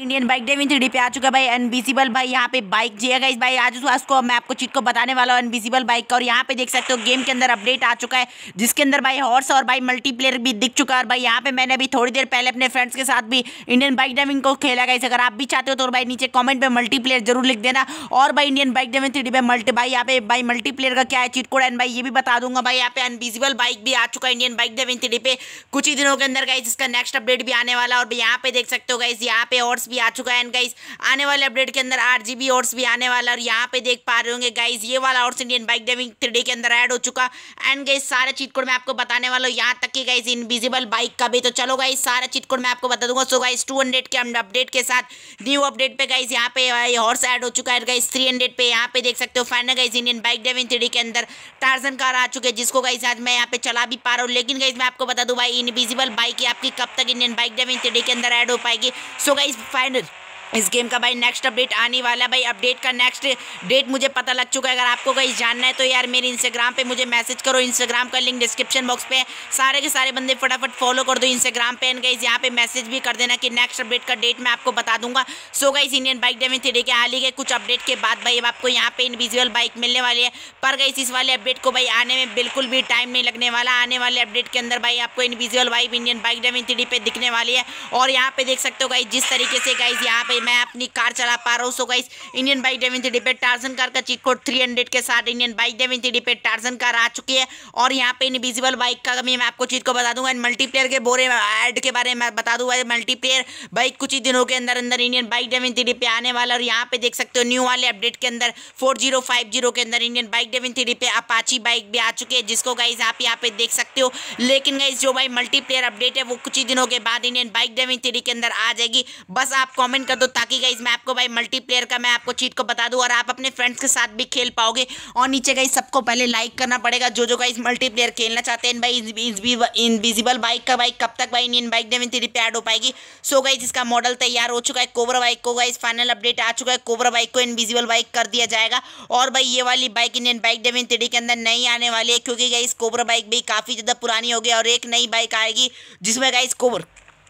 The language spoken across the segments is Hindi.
इंडियन बाइक डेविन थ्री पे आ चुका भाई अनबिजिबल भाई यहाँ पे बाइक जिएगा इस भाई आज उसको मैं आपको चीट को बताने वाला हूँ अनविजिबल बाइक का और यहाँ पे देख सकते हो गेम के अंदर अपडेट आ चुका है जिसके अंदर भाई हॉर्स और भाई मल्टीप्लेयर भी दिख चुका है और भाई यहाँ पे मैंने अभी थोड़ी देर पहले अपने फ्रेंड्स के साथ भी इंडियन बाइक डेविंग को खेला गया अगर आप भी चाहते हो तो भाई नीचे कॉमेंट में मल्टीप्लेयर जरूर लिख देना और भाई इंडियन बाइक डेविन थ्री पे मल्टी भाई यहाँ पे भाई मल्टीप्लेयर का क्या है चीट कोड एंड भाई ये भी बता दूंगा भाई यहाँ पे अनबिजिबल बाइक भी आ चुका है इंडियन बाइक डेविन थ्री पे कुछ ही दिनों के अंदर गई जिसका नेक्स्ट अपडेट भी आने वाला और यहाँ पे देख सकते हो गई यहाँ पे हॉर्स भी आ चुका है एंड गाइस आने वाले अपडेट के अंदर आठ जीबी ऑर्स भी आने वाला और यहाँ पे देख पा रहे होंगे गाइस ये वाला horse Indian bike driving three के अंदर एड हो चुका एंड गाइस सारे चीट कोड मैं आपको बताने वाला हूँ यहाँ तक कि गाइस इनविजिबल बाइक का भी तो चलो गाइस सारे चीट कोड मैं आपको बता दूंगा सो गाइस टू के अपडेट के साथ न्यू अपडेट पे गाइस यहाँ पे हॉर्स uh, एड हो चुका है गाइस थ्री पे यहाँ पे देख सकते हो final guys Indian bike driving three के अंदर टार्जन कार आ चुके हैं जिसको गाइस आज मैं यहाँ पे चला भी पा रहा हूँ लेकिन गाइस मैं आपको बता दूँ भाई इनविजिबल बाइक आपकी कब तक इंडियन बाइक ड्राइविंग थ्री के अंदर एड हो पाएगी सो गाइस find it. इस गेम का भाई नेक्स्ट अपडेट आने वाला भाई अपडेट का नेक्स्ट डेट मुझे पता लग चुका है अगर आपको कहीं जानना है तो यार मेरे इंस्टाग्राम पे मुझे मैसेज करो इंस्टाग्राम का लिंक डिस्क्रिप्शन बॉक्स पे सारे के सारे बंदे फटाफट फॉलो कर दो इंस्टाग्राम पे एंड गाइज यहाँ पे मैसेज भी कर देना कि नेक्स्ट अपडेट का डेट मैं आपको बता दूंगा सो इस इंडियन बाइक डेविन थ्री के हाल ही के कुछ अपडेट के बाद भाई अब आपको यहाँ पे इंडिविजुअल बाइक मिलने वाली है पर गई इस वाले अपडेट को भाई आने में बिल्कुल भी टाइम नहीं लगने वाला आने वाले अपडेट के अंदर भाई आपको individual bike Indian bike driving three पे दिखने वाली है और यहाँ पे देख सकते हो गाइज जिस तरीके से गाइज यहाँ पे मैं अपनी कार चला पा रहा हूँ so guys Indian bike driving three पे टार्जन कार का चीट कोड थ्री हंड्रेड के साथ इंडियन बाइक डेविन थ्री पे टार्जन कार आ चुकी है और यहाँ पे इनविजिबल बाइक का मैं आपको चीज को बता दूंगा मल्टीप्लेयर के बोरे एड के बारे में बता दूंगा मल्टीप्लेयर बाइक कुछ ही दिनों के अंदर अंदर इंडियन बाइक डेविन थ्री पे आने वाला और यहाँ पे देख सकते हो न्यू वाले अपडेट के अंदर फोर के अंदर इंडियन बाइक डेविन थ्री पे अपाची बाइक भी आ चुकी है जिसको गाइज आप यहाँ पे देख सकते हो लेकिन गाइज जो भाई मल्टीप्लेयर अपडेट है वो कुछ ही दिनों के बाद इंडियन बाइक डेविन थ्री के अंदर आ जाएगी बस आप कमेंट कर दो ताकि गाइज मैं आपको भाई मल्टीप्लेयर का मैं आपको चीट को बता दूँ और आप अपने फ्रेंड्स के साथ भी खेल पाओगे और नीचे गाइज सबको पहले लाइक करना पड़ेगा जो जो गाइज मल्टीप्लेयर खेलना चाहते हैं भाई इनविजिबल बाइक का बाइक कब तक भाई इन बाइक ने थ्री पे ऐड हो पाएगी सो गाइज इसका मॉडल तैयार हो चुका है कोबरा बाइक को गाइज फाइनल अपडेट आ चुका है कोबरा बाइक को इनविजिबल बाइक कर दिया जाएगा और भाई ये वाली bike Indian bike driving three के अंदर नहीं आने वाली है क्योंकि गाइज कोबरा बाइक भी काफ़ी ज़्यादा पुरानी हो गई और एक नई बाइक आएगी जिसमें गई कोबर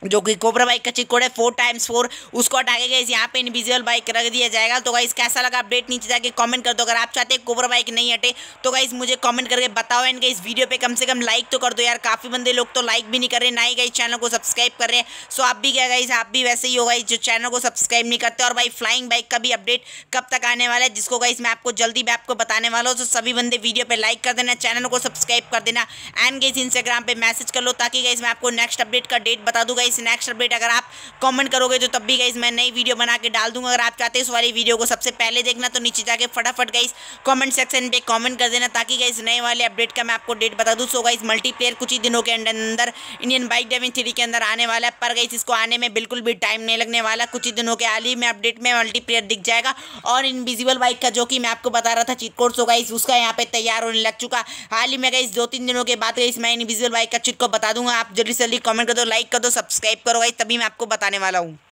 जो कि कोबरा बाइक का चिकोड़ है फोर टाइम्स फोर उसको हटा के यहाँ पे इनविजिबल बाइक रख दिया जाएगा तो गाइस कैसा लगा अपडेट नीचे जाके कमेंट कर दो अगर आप चाहते हैं कोबरा बाइक नहीं हटे तो गाइस मुझे कमेंट करके बताओ एंड इस वीडियो पे कम से कम लाइक तो कर दो यार काफ़ी बंदे लोग तो लाइक भी नहीं कर रहे ना ही गई चैनल को सब्सक्राइब कर रहे हैं सो आप भी क्या गाइस आप भी वैसे ही होगा इस जो चैनल को सब्सक्राइब नहीं करते और भाई फ्लाइंग बाइक का भी अपडेट कब तक आने वाला है जिसको गाइस मैं आपको जल्दी मैं आपको बताने वाला हूँ तो सभी बंदे वीडियो पर लाइक कर देना चैनल को सब्सक्राइब कर देना एंड गाइस इंस्टाग्राम पर मैसेज कर लो ताकि गाइस मैं आपको नेक्स्ट अपडेट का डेट बता दूँ गाइस गाइस नेक्स्ट अपडेट अगर आप कमेंट करोगे तो तब भी गाइस मैं नई वीडियो बना के डाल दूंगा अगर आप चाहते हैं इस वाली वीडियो को सबसे पहले देखना तो नीचे जाके फटाफट गाइस कमेंट सेक्शन पे कमेंट कर देना ताकि गाइस नए वाले अपडेट का मैं आपको डेट बता दूँ सो गाइस मल्टीप्लेयर कुछ ही दिनों के अंदर अंदर इंडियन बाइक डेविन थ्री के अंदर आने वाला है पर गाइस इसको आने में बिल्कुल भी टाइम नहीं लगने वाला कुछ ही दिनों के हाल ही में अपडेट में मल्टीप्लेयर दिख जाएगा और इनविजिबल बाइक का जो कि मैं आपको बता रहा था चीट कोड सो गाइस उसका यहाँ पे तैयार होने लग चुका हाल ही में गाइस दो तीन दिनों के बाद गाइस मैं इनविजिबल बाइक का चीट को बता दूंगा आप जल्दी से जल्दी कमेंट कर दो लाइक कर दो सब्सक्राइब सब्सक्राइब करो भाई तभी मैं आपको बताने वाला हूँ